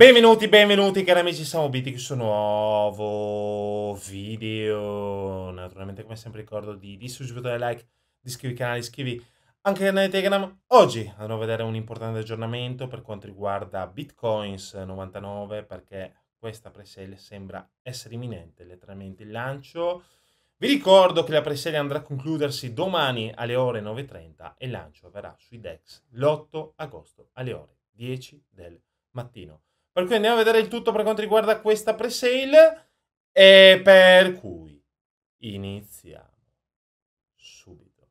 Benvenuti, benvenuti cari amici, siamo Biti, questo nuovo video. Naturalmente come sempre ricordo di, di suscrivere, like, di iscrivervi al canale, iscrivi anche al canale Telegram. Oggi andrò a vedere un importante aggiornamento per quanto riguarda Bitcoins 99 perché questa presale sembra essere imminente, letteralmente il lancio. Vi ricordo che la presale andrà a concludersi domani alle ore 9.30 e il lancio avverrà sui DEX l'8 agosto alle ore 10 del mattino. Per cui andiamo a vedere il tutto per quanto riguarda questa pre-sale. E per cui iniziamo subito.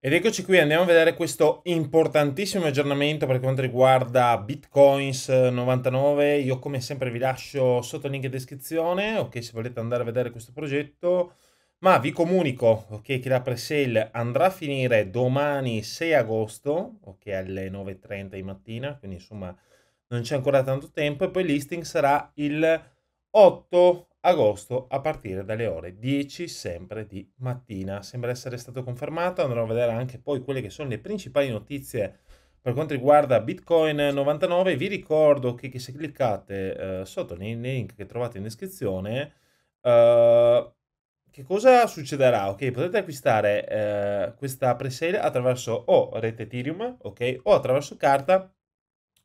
Ed eccoci qui, andiamo a vedere questo importantissimo aggiornamento per quanto riguarda Bitcoins 99. Io come sempre vi lascio sotto il link in descrizione, ok, se volete andare a vedere questo progetto ma vi comunico okay, che la presale andrà a finire domani 6 agosto, ok, alle 9.30 di mattina, quindi insomma non c'è ancora tanto tempo, e poi il listing sarà il 8 agosto a partire dalle ore 10 sempre di mattina. Sembra essere stato confermato, andrò a vedere anche poi quelle che sono le principali notizie per quanto riguarda Bitcoin 99. Vi ricordo che, che se cliccate eh, sotto nei link che trovate in descrizione eh, che cosa succederà? Ok, potete acquistare eh, questa presale attraverso o rete Ethereum, ok, o attraverso carta,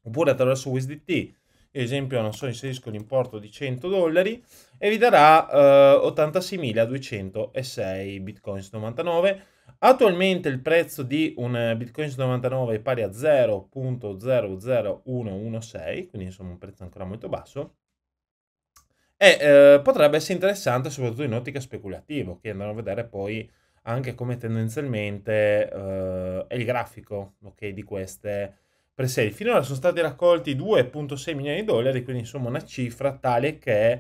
oppure attraverso USDT. Ad esempio, non so, inserisco l'importo di 100 dollari e vi darà eh, 86.206 bitcoins 99. Attualmente il prezzo di un bitcoin 99 è pari a 0.00116, quindi insomma un prezzo ancora molto basso. E eh, potrebbe essere interessante soprattutto in ottica speculativa, che andremo a vedere poi anche come tendenzialmente eh, è il grafico okay, di queste presale. Finora sono stati raccolti 2.6 milioni di dollari, quindi insomma una cifra tale che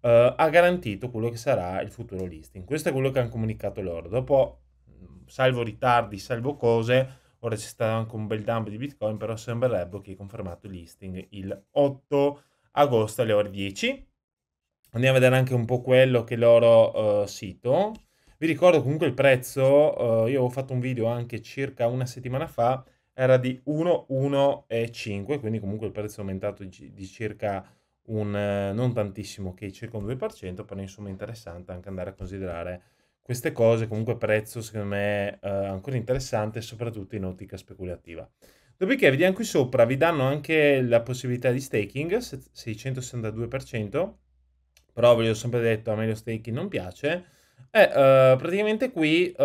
eh, ha garantito quello che sarà il futuro listing. Questo è quello che hanno comunicato loro. Dopo, mm, salvo ritardi, salvo cose, ora c'è stato anche un bel dump di Bitcoin, però sembrerebbe che è confermato il listing il 8 agosto alle ore 10 andiamo a vedere anche un po' quello che è il loro uh, sito. Vi ricordo comunque il prezzo, uh, io ho fatto un video anche circa una settimana fa, era di 1,1,5, quindi comunque il prezzo è aumentato di circa un, uh, non tantissimo, che circa un 2%, però insomma è interessante anche andare a considerare queste cose, comunque prezzo secondo me ancora interessante, soprattutto in ottica speculativa. Dopodiché vediamo qui sopra, vi danno anche la possibilità di staking, 662%, però ve l'ho sempre detto, a me lo staking non piace. Eh, uh, praticamente qui uh,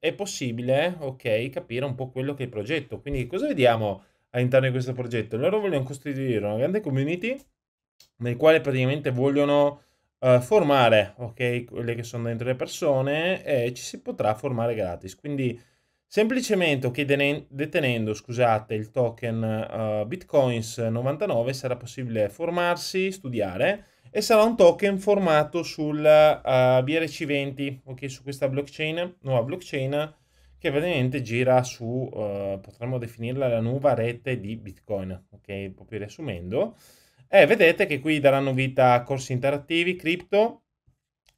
è possibile, ok, capire un po' quello che è il progetto. Quindi cosa vediamo all'interno di questo progetto? Loro vogliono costituire una grande community nel quale praticamente vogliono uh, formare, ok, quelle che sono dentro le persone e ci si potrà formare gratis. Quindi semplicemente, ok, detenendo, scusate, il token Bitcoins 99 sarà possibile formarsi, studiare e sarà un token formato sul uh, eh, BRC20, ok, su questa blockchain, nuova blockchain che praticamente gira su, uh, potremmo definirla la nuova rete di Bitcoin, ok, proprio riassumendo. E eh, vedete che qui daranno vita a corsi interattivi, cripto,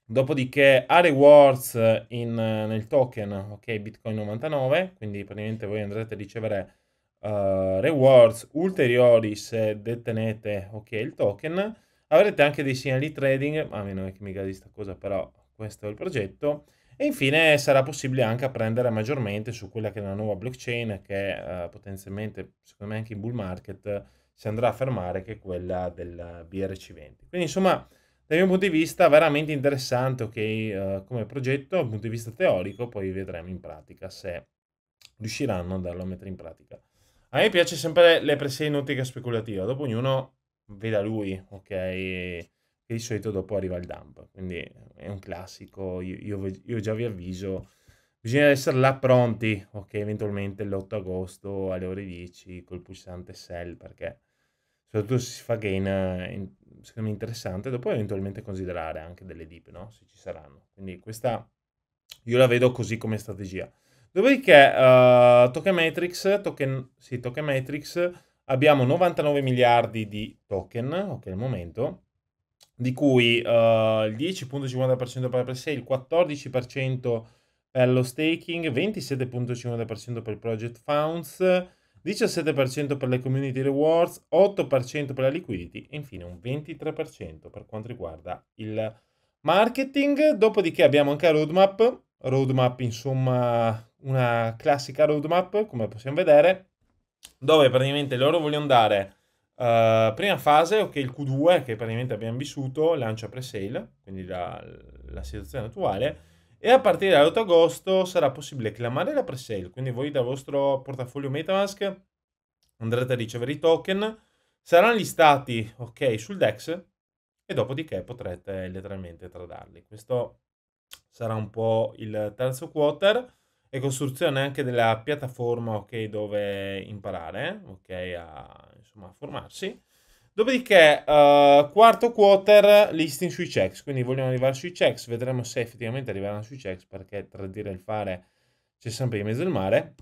dopodiché a rewards in, nel token, ok, Bitcoin 99, quindi praticamente voi andrete a ricevere uh, rewards ulteriori se detenete, ok, il token, Avrete anche dei segnali trading, a meno che mi di questa cosa, però questo è il progetto. E infine sarà possibile anche apprendere maggiormente su quella che è la nuova blockchain che eh, potenzialmente, secondo me anche in bull market, si andrà a fermare, che è quella del BRC20. Quindi insomma, dal mio punto di vista veramente interessante, ok, eh, come progetto, dal punto di vista teorico, poi vedremo in pratica se riusciranno a andarlo a mettere in pratica. A me piace sempre le pressioni in ottica speculativa, dopo ognuno veda lui, ok? E di solito dopo arriva il dump, quindi è un classico, io, io, io già vi avviso, bisogna essere là pronti, ok? Eventualmente l'8 agosto alle ore 10 col pulsante sell, perché soprattutto se si fa gain, eh, secondo me interessante, dopo eventualmente considerare anche delle dip, no? Se ci saranno. Quindi questa io la vedo così come strategia. Dopodiché, uh, eh, Token Matrix, token, sì, Token Matrix, abbiamo 99 miliardi di token, ok, al momento, di cui uh, il 10.50% per il sale, il 14% per lo staking, 27.50% per il project funds, 17% per le community rewards, 8% per la liquidity e infine un 23% per quanto riguarda il marketing. Dopodiché abbiamo anche la roadmap, roadmap insomma una classica roadmap come possiamo vedere, dove praticamente loro vogliono dare uh, eh, prima fase, ok, il Q2 che praticamente abbiamo vissuto, lancia pre-sale, quindi la, la situazione attuale, e a partire dall'8 agosto sarà possibile clamare la pre-sale, quindi voi dal vostro portafoglio Metamask andrete a ricevere i token, saranno listati, ok, sul DEX, e dopodiché potrete letteralmente tradarli. Questo sarà un po' il terzo quarter e costruzione anche della piattaforma ok, dove imparare ok, a, insomma, a formarsi. Dopodiché, uh, quarto quarter, listing sui checks. Quindi vogliono arrivare sui checks, vedremo se effettivamente arriveranno sui checks, perché tra dire e fare c'è sempre in mezzo al mare.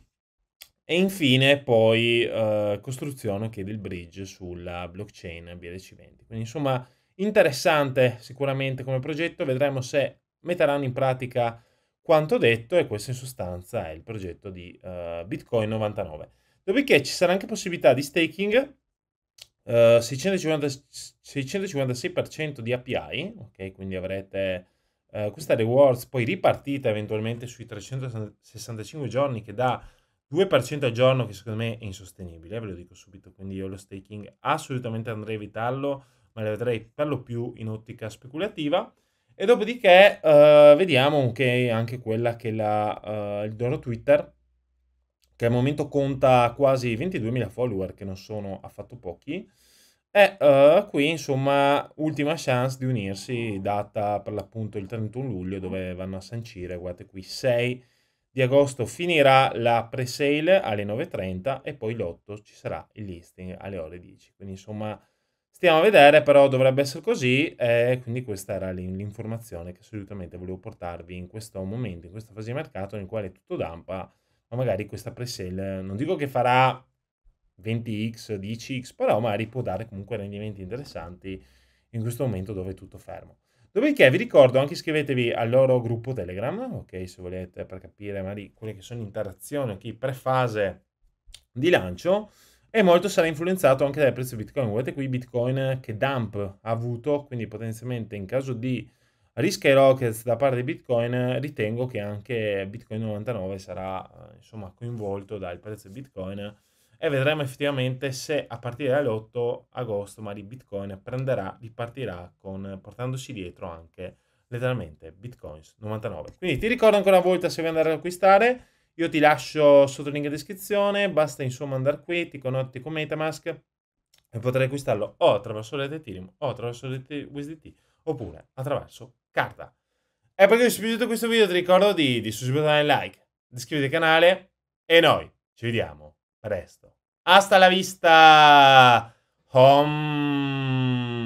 E infine poi uh, costruzione anche del bridge sulla blockchain BRC20. Quindi insomma interessante sicuramente come progetto, vedremo se metteranno in pratica quanto detto e questo in sostanza è il progetto di uh, Bitcoin 99. Dopodiché ci sarà anche possibilità di staking uh, 650, 656% di API, ok? Quindi avrete uh, questa rewards poi ripartita eventualmente sui 365 giorni che dà 2% al giorno che secondo me è insostenibile, ve lo dico subito, quindi io lo staking assolutamente andrei a evitarlo, ma lo vedrei per lo più in ottica speculativa. E dopodiché uh, vediamo che anche quella che la, uh, il loro Twitter, che al momento conta quasi 22.000 follower, che non sono affatto pochi, è uh, qui insomma ultima chance di unirsi, data per l'appunto il 31 luglio, dove vanno a sancire, guardate qui, 6 di agosto finirà la pre-sale alle 9.30 e poi l'8 ci sarà il listing alle ore 10. Quindi insomma Stiamo a vedere, però dovrebbe essere così. e quindi questa era l'informazione che assolutamente volevo portarvi in questo momento, in questa fase di mercato nel quale tutto dampa, ma magari questa pre-sale non dico che farà 20x, 10x, però magari può dare comunque rendimenti interessanti in questo momento dove è tutto fermo. Dopodiché vi ricordo anche iscrivetevi al loro gruppo Telegram, ok, se volete per capire magari quelle che sono interazioni, anche pre-fase di lancio e molto sarà influenzato anche dal prezzo Bitcoin. Guardate qui Bitcoin che dump ha avuto, quindi potenzialmente in caso di rischi rockets da parte di Bitcoin, ritengo che anche Bitcoin 99 sarà eh, insomma, coinvolto dal prezzo Bitcoin e vedremo effettivamente se a partire dall'8 agosto magari Bitcoin prenderà, ripartirà con, portandosi dietro anche letteralmente Bitcoins 99. Quindi ti ricordo ancora una volta se vuoi andare ad acquistare io ti lascio sotto il link in descrizione, basta insomma andare qui, ti connetti con Metamask e potrai acquistarlo o attraverso la rete Ethereum o attraverso la rete USDT oppure attraverso carta. E perché vi è piaciuto questo video ti ricordo di, di suscriverti like, di iscriverti al canale e noi ci vediamo presto. Hasta la vista! Home.